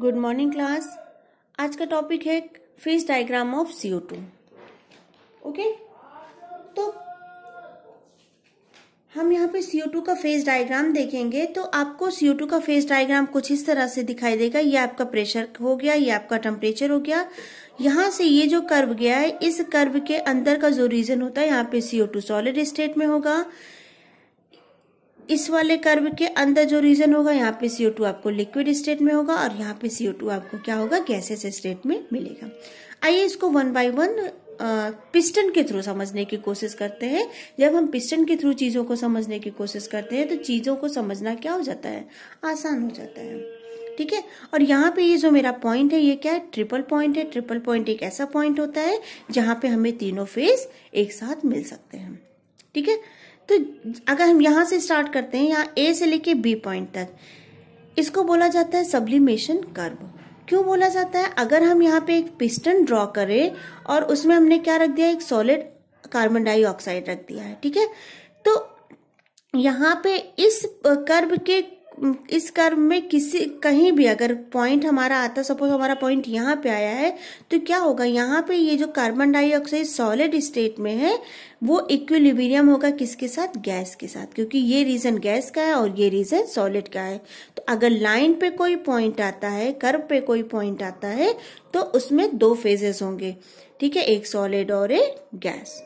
Good morning class आज का topic है phase diagram of CO two okay तो हम यहाँ पे सीओ टू का फेस डायग्राम देखेंगे तो आपको सीओ टू का फेस डायग्राम कुछ इस तरह से दिखाई देगा ये आपका प्रेशर हो गया ये आपका टेम्परेचर हो गया यहाँ से ये जो कर्व गया है इस कर्व के अंदर का जो रीजन होता है यहाँ पे सीओ टू सॉलिड स्टेट में होगा इस वाले कर्व के अंदर जो रीजन होगा यहाँ पे सीओ टू आपको लिक्विड स्टेट में होगा और यहाँ पे सीओ टू आपको क्या होगा गैसेस स्टेट में मिलेगा आइए इसको वन बाय वन पिस्टन के थ्रू समझने की कोशिश करते हैं जब हम पिस्टन के थ्रू चीजों को समझने की कोशिश करते हैं तो चीजों को समझना क्या हो जाता है आसान हो जाता है ठीक है और यहाँ पे ये जो मेरा पॉइंट है ये क्या है ट्रिपल पॉइंट है ट्रिपल पॉइंट एक ऐसा पॉइंट होता है जहां पे हमें तीनों फेज एक साथ मिल सकते हैं ठीक है तो अगर हम यहाँ से स्टार्ट करते हैं यहाँ ए से लेके बी पॉइंट तक इसको बोला जाता है सब्लिमेशन कर्व क्यों बोला जाता है अगर हम यहाँ पे एक पिस्टन ड्रॉ करें और उसमें हमने क्या रख दिया एक सॉलिड कार्बन डाइऑक्साइड रख दिया है ठीक है तो यहाँ पे इस कर्व के इस कर्व में किसी कहीं भी अगर पॉइंट हमारा आता सपोज हमारा पॉइंट यहाँ पे आया है तो क्या होगा यहाँ पे ये जो कार्बन डाइऑक्साइड सॉलिड स्टेट में है वो इक्विलिबेरियम होगा किसके साथ गैस के साथ क्योंकि ये रीजन गैस का है और ये रीजन सॉलिड का है तो अगर लाइन पे कोई पॉइंट आता है कर्व पे कोई पॉइंट आता है तो उसमें दो फेजेस होंगे ठीक है एक सॉलिड और एक गैस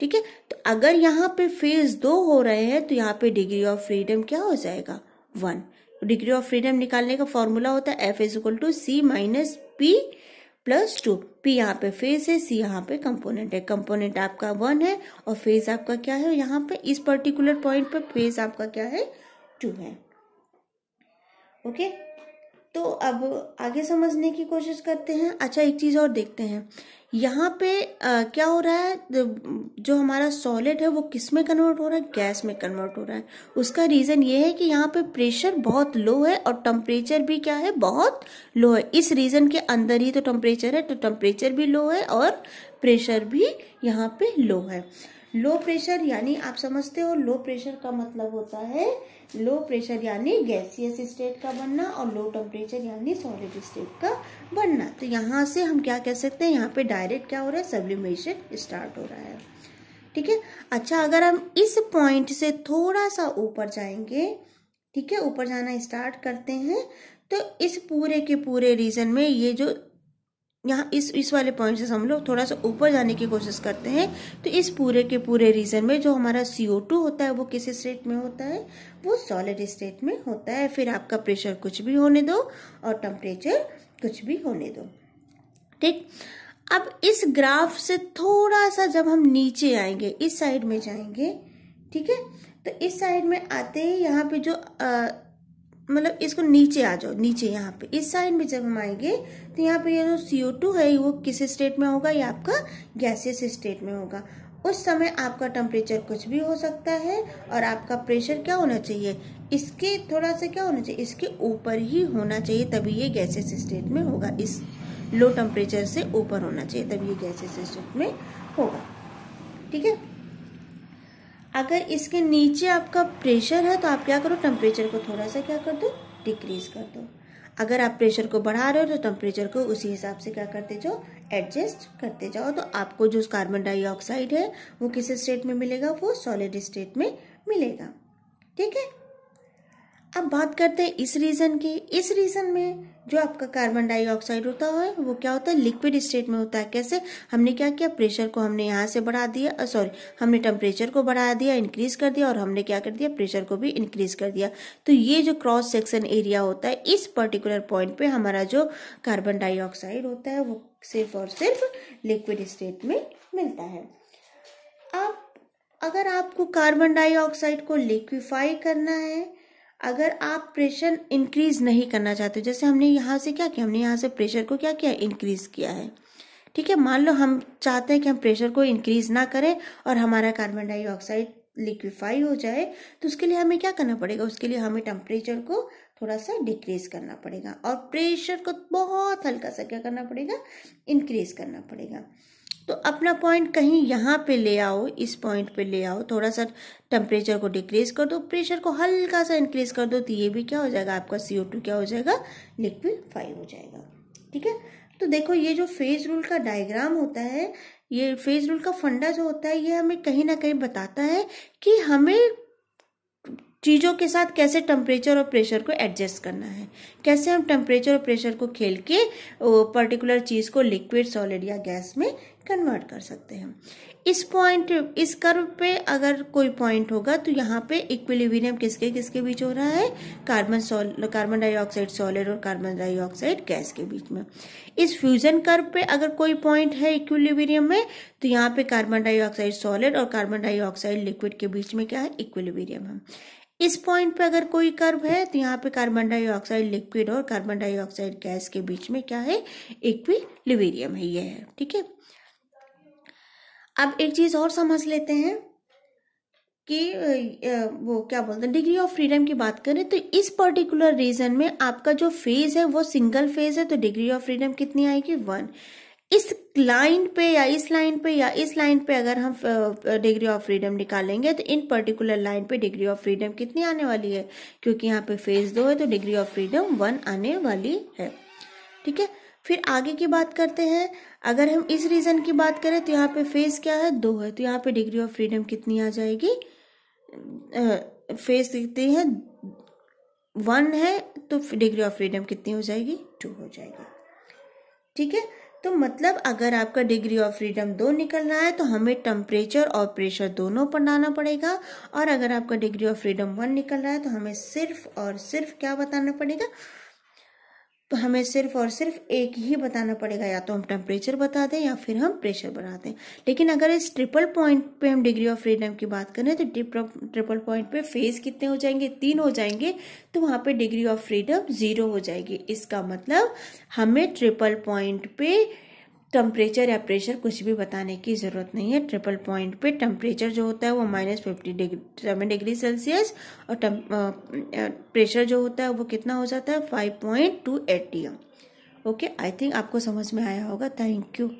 ठीक है तो अगर यहाँ पे फेज दो हो रहे हैं तो यहाँ पे डिग्री ऑफ फ्रीडम क्या हो जाएगा वन डिग्री ऑफ फ्रीडम निकालने का फॉर्मूला होता है F is equal to C minus P plus two P यहाँ पे फेज है सी यहाँ पे कंपोनेंट है कंपोनेंट आपका वन है और फेज आपका क्या है यहाँ पे इस पर्टिकुलर पॉइंट पे फेज आपका क्या है टू है ओके okay? तो अब आगे समझने की कोशिश करते हैं अच्छा एक चीज़ और देखते हैं यहाँ पे आ, क्या हो रहा है जो हमारा सॉलिड है वो किस में कन्वर्ट हो रहा है गैस में कन्वर्ट हो रहा है उसका रीज़न ये है कि यहाँ पे प्रेशर बहुत लो है और टम्परेचर भी क्या है बहुत लो है इस रीज़न के अंदर ही तो टम्परेचर है तो टम्परेचर भी लो है और प्रेशर भी यहाँ पे लो है लो प्रेशर यानी आप समझते हो लो प्रेशर का मतलब होता है लो प्रेशर यानी गैसियस स्टेट का बनना और लो टेम्परेचर यानी सॉलिड स्टेट का बनना तो यहाँ से हम क्या कह सकते हैं यहाँ पे डायरेक्ट क्या हो रहा है सब्लिमेशन स्टार्ट हो रहा है ठीक है अच्छा अगर हम इस पॉइंट से थोड़ा सा ऊपर जाएंगे ठीक है ऊपर जाना स्टार्ट करते हैं तो इस पूरे के पूरे रीजन में ये जो यहाँ इस इस वाले पॉइंट से हम लोग थोड़ा सा ऊपर जाने की कोशिश करते हैं तो इस पूरे के पूरे रीजन में जो हमारा सी होता है वो किस स्टेट में होता है वो सॉलिड स्टेट में होता है फिर आपका प्रेशर कुछ भी होने दो और टेम्परेचर कुछ भी होने दो ठीक अब इस ग्राफ से थोड़ा सा जब हम नीचे आएंगे इस साइड में जाएंगे ठीक है तो इस साइड में आते ही यहाँ पे जो आ, मतलब इसको नीचे आ जाओ नीचे यहाँ पे इस साइड में जब हम आएंगे तो यहाँ पे ये जो CO2 टू है वो किस स्टेट में होगा ये आपका गैसियस स्टेट में होगा उस समय आपका टेम्परेचर कुछ भी हो सकता है और आपका प्रेशर क्या होना चाहिए इसके थोड़ा सा क्या होना चाहिए इसके ऊपर ही होना चाहिए तभी ये गैसेस स्टेट में होगा इस लो टेम्परेचर से ऊपर होना चाहिए तभी ये गैसेस स्टेट में होगा ठीक है अगर इसके नीचे आपका प्रेशर है तो आप क्या करो टेम्परेचर को थोड़ा सा क्या कर दो डिक्रीज कर दो अगर आप प्रेशर को बढ़ा रहे हो तो टेम्परेचर को उसी हिसाब से क्या करते जाओ एडजस्ट करते जाओ तो आपको जो कार्बन डाइऑक्साइड है वो किस स्टेट में मिलेगा वो सॉलिड स्टेट में मिलेगा ठीक है अब बात करते हैं इस रीजन की इस रीजन में जो आपका कार्बन डाइऑक्साइड होता है वो क्या होता है लिक्विड स्टेट में होता है कैसे हमने क्या किया प्रेशर को हमने यहाँ से बढ़ा दिया सॉरी हमने टेम्परेचर को बढ़ा दिया इंक्रीज कर दिया और हमने क्या कर दिया प्रेशर को भी इंक्रीज कर दिया तो ये जो क्रॉस सेक्शन एरिया होता है इस पर्टिकुलर पॉइंट पे हमारा जो कार्बन डाइऑक्साइड होता है वो सिर्फ और सिर्फ लिक्विड स्टेट में मिलता है अब अगर आपको कार्बन डाइऑक्साइड को लिक्विफाई करना है अगर आप प्रेशर इंक्रीज नहीं करना चाहते जैसे हमने यहाँ से क्या किया हमने यहाँ से प्रेशर को क्या किया इंक्रीज किया है ठीक है मान लो हम चाहते हैं कि हम प्रेशर को इंक्रीज ना करें और हमारा कार्बन डाइऑक्साइड लिक्विफाई हो जाए तो उसके लिए हमें क्या करना पड़ेगा उसके लिए हमें टेम्परेचर को थोड़ा सा डिक्रीज करना पड़ेगा और प्रेशर को बहुत हल्का सा क्या करना पड़ेगा इंक्रीज करना पड़ेगा तो अपना पॉइंट कहीं यहाँ पे ले आओ इस पॉइंट पे ले आओ थोड़ा सा टेम्परेचर को डिक्रीज कर दो प्रेशर को हल्का सा इंक्रीज कर दो तो ये भी क्या हो जाएगा आपका सी टू क्या हो जाएगा लिक्विड फाइव हो जाएगा ठीक है तो देखो ये जो फेज रूल का डायग्राम होता है ये फेज रूल का फंडा जो होता है ये हमें कहीं ना कहीं बताता है कि हमें चीज़ों के साथ कैसे टेम्परेचर और प्रेशर को एडजस्ट करना है कैसे हम टेम्परेचर और प्रेशर को खेल के पर्टिकुलर चीज़ को लिक्विड सॉलिड या गैस में कन्वर्ट कर सकते हैं इस पॉइंट इस कर्व पे अगर कोई पॉइंट होगा तो यहाँ पे इक्विलिब्रियम किसके किसके बीच हो रहा है कार्बन सोल कार्बन डाइऑक्साइड सॉलिड और कार्बन डाइऑक्साइड गैस के बीच में इस फ्यूजन कर्व पे अगर कोई पॉइंट है इक्विलिब्रियम में तो यहाँ पे कार्बन डाइऑक्साइड सॉलिड और कार्बन डाइऑक्साइड लिक्विड के बीच में क्या है इक्विलिब्रियम है इस पॉइंट पे अगर कोई कर्व है तो यहाँ पे कार्बन डाइऑक्साइड लिक्विड और कार्बन डाइऑक्साइड गैस के बीच में क्या है इक्विलिब्रियम है ये है ठीक है अब एक चीज़ और समझ लेते हैं कि वो क्या बोलते हैं डिग्री ऑफ फ्रीडम की बात करें तो इस पर्टिकुलर रीजन में आपका जो फेज है वो सिंगल फेज है तो डिग्री ऑफ फ्रीडम कितनी आएगी वन इस लाइन पे या इस लाइन पे या इस लाइन पे अगर हम डिग्री ऑफ फ्रीडम निकालेंगे तो इन पर्टिकुलर लाइन पे डिग्री ऑफ फ्रीडम कितनी आने वाली है क्योंकि यहाँ पे फेज दो है तो डिग्री ऑफ फ्रीडम वन आने वाली है ठीक है फिर आगे की बात करते हैं अगर हम इस रीजन की बात करें तो यहाँ पे फेस क्या है दो है तो यहाँ पे डिग्री ऑफ फ्रीडम कितनी आ जाएगी फेस देखते हैं वन है तो डिग्री ऑफ फ्रीडम कितनी हो जाएगी टू हो जाएगी ठीक है तो मतलब अगर आपका डिग्री ऑफ फ्रीडम दो निकल रहा है तो हमें टेम्परेचर और प्रेशर दोनों बनाना पड़ेगा और अगर आपका डिग्री ऑफ फ्रीडम वन निकल रहा है तो हमें सिर्फ और सिर्फ क्या बताना पड़ेगा तो हमें सिर्फ और सिर्फ एक ही बताना पड़ेगा या तो हम टेम्परेचर बता दें या फिर हम प्रेशर बना दें लेकिन अगर इस ट्रिपल पॉइंट पे हम डिग्री ऑफ फ्रीडम की बात करें तो ट्रिपल पॉइंट पे फेज कितने हो जाएंगे तीन हो जाएंगे तो वहाँ पे डिग्री ऑफ फ्रीडम जीरो हो जाएगी इसका मतलब हमें ट्रिपल पॉइंट पे टेम्परेचर या प्रेशर कुछ भी बताने की ज़रूरत नहीं है ट्रिपल पॉइंट पे टेम्परेचर जो होता है वो minus fifty degree seven degree Celsius और प्रेशर जो होता है वो कितना हो जाता है five point two eight okay I think आपको समझ में आया होगा थैंक यू